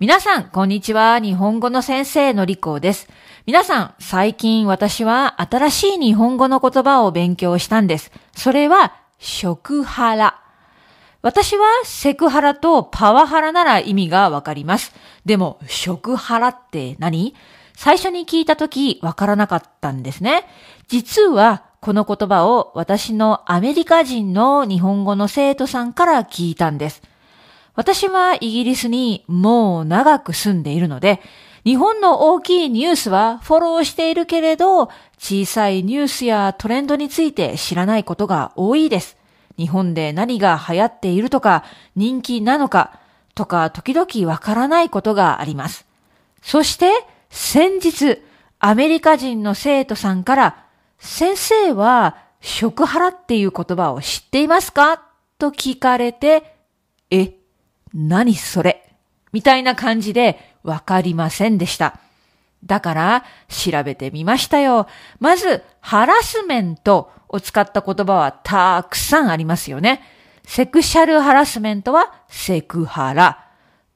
皆さん、こんにちは。日本語の先生のりこです。皆さん、最近私は新しい日本語の言葉を勉強したんです。それは、食ハラ。私はセクハラとパワハラなら意味がわかります。でも、食ハラって何最初に聞いたときわからなかったんですね。実は、この言葉を私のアメリカ人の日本語の生徒さんから聞いたんです。私はイギリスにもう長く住んでいるので、日本の大きいニュースはフォローしているけれど、小さいニュースやトレンドについて知らないことが多いです。日本で何が流行っているとか、人気なのか、とか時々わからないことがあります。そして、先日、アメリカ人の生徒さんから、先生は食ハラっていう言葉を知っていますかと聞かれて、え何それみたいな感じでわかりませんでした。だから調べてみましたよ。まず、ハラスメントを使った言葉はたくさんありますよね。セクシャルハラスメントはセクハラ。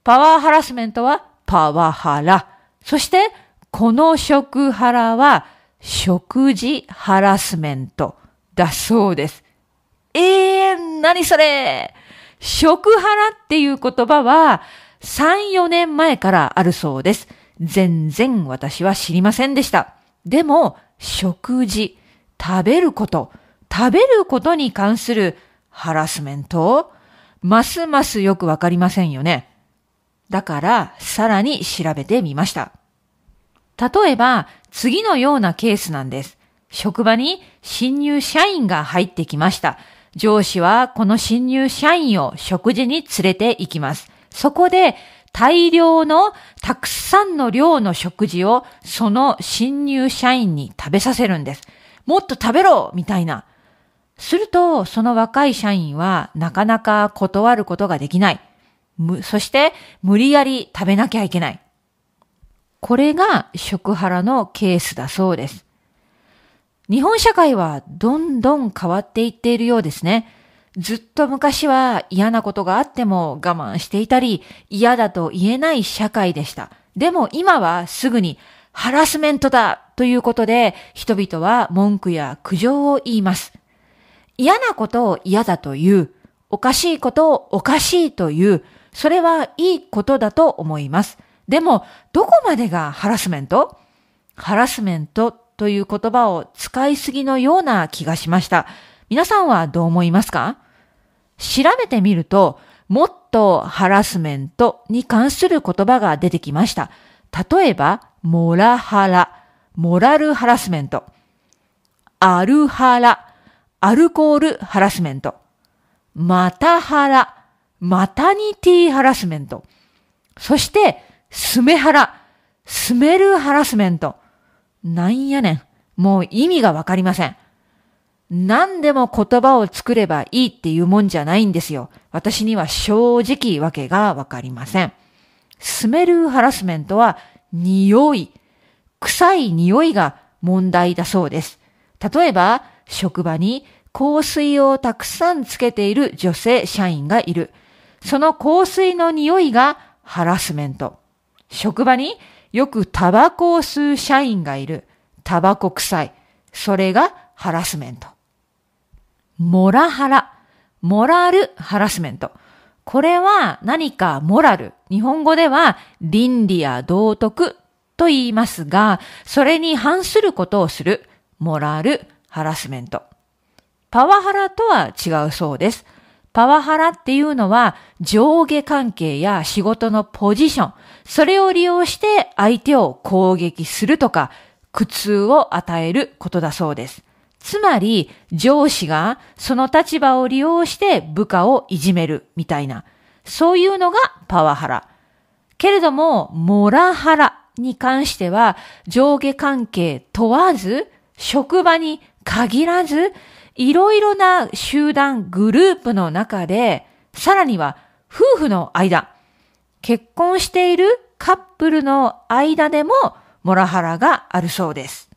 パワーハラスメントはパワハラ。そして、この食ハラは食事ハラスメントだそうです。えー、何それ食ハラっていう言葉は3、4年前からあるそうです。全然私は知りませんでした。でも、食事、食べること、食べることに関するハラスメント、ますますよくわかりませんよね。だから、さらに調べてみました。例えば、次のようなケースなんです。職場に新入社員が入ってきました。上司はこの新入社員を食事に連れて行きます。そこで大量のたくさんの量の食事をその新入社員に食べさせるんです。もっと食べろみたいな。すると、その若い社員はなかなか断ることができない。そして、無理やり食べなきゃいけない。これが食ハラのケースだそうです。日本社会はどんどん変わっていっているようですね。ずっと昔は嫌なことがあっても我慢していたり、嫌だと言えない社会でした。でも今はすぐにハラスメントだということで、人々は文句や苦情を言います。嫌なことを嫌だと言う。おかしいことをおかしいと言う。それはいいことだと思います。でも、どこまでがハラスメントハラスメントという言葉を使いすぎのような気がしました。皆さんはどう思いますか調べてみると、もっとハラスメントに関する言葉が出てきました。例えば、モラハラ、モラルハラスメント、アルハラ、アルコールハラスメント、マタハラ、マタニティハラスメント、そして、スメハラ、スメルハラスメント、なんやねん。もう意味がわかりません。何でも言葉を作ればいいっていうもんじゃないんですよ。私には正直わけがわかりません。スメルハラスメントは匂い、臭い匂いが問題だそうです。例えば、職場に香水をたくさんつけている女性社員がいる。その香水の匂いがハラスメント。職場によくタバコを吸う社員がいる。タバコ臭い。それがハラスメント。モラハラ。モラルハラスメント。これは何かモラル。日本語では倫理や道徳と言いますが、それに反することをする。モラルハラスメント。パワハラとは違うそうです。パワハラっていうのは上下関係や仕事のポジション、それを利用して相手を攻撃するとか、苦痛を与えることだそうです。つまり、上司がその立場を利用して部下をいじめるみたいな、そういうのがパワハラ。けれども、モラハラに関しては、上下関係問わず、職場に限らず、いろいろな集団グループの中で、さらには夫婦の間、結婚しているカップルの間でもモラハラがあるそうです。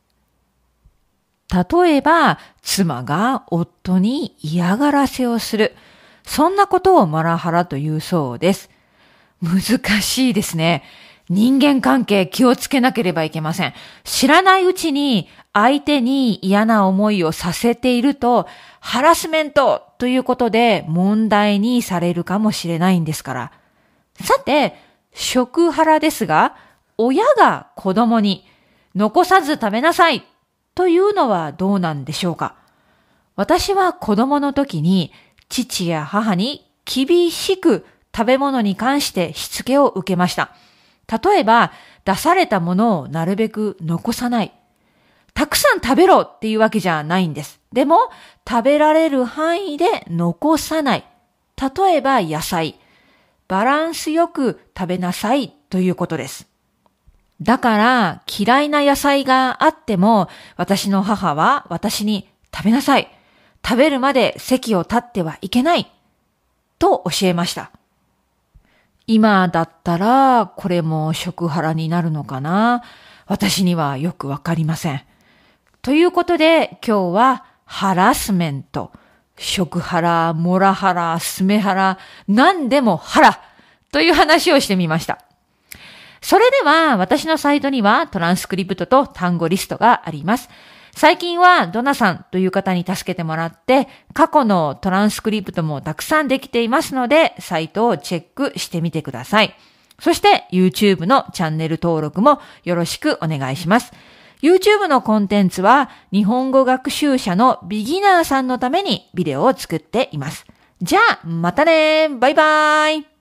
例えば、妻が夫に嫌がらせをする。そんなことをモラハラというそうです。難しいですね。人間関係気をつけなければいけません。知らないうちに相手に嫌な思いをさせていると、ハラスメントということで問題にされるかもしれないんですから。さて、食腹ですが、親が子供に残さず食べなさいというのはどうなんでしょうか私は子供の時に父や母に厳しく食べ物に関してしつけを受けました。例えば、出されたものをなるべく残さない。たくさん食べろっていうわけじゃないんです。でも、食べられる範囲で残さない。例えば野菜。バランスよく食べなさいということです。だから嫌いな野菜があっても私の母は私に食べなさい。食べるまで席を立ってはいけない。と教えました。今だったらこれも食腹になるのかな私にはよくわかりません。ということで今日はハラスメント。食腹、モラ腹、スメ腹、何でも腹という話をしてみました。それでは私のサイトにはトランスクリプトと単語リストがあります。最近はドナさんという方に助けてもらって過去のトランスクリプトもたくさんできていますのでサイトをチェックしてみてください。そして YouTube のチャンネル登録もよろしくお願いします。YouTube のコンテンツは日本語学習者のビギナーさんのためにビデオを作っています。じゃあ、またねバイバーイ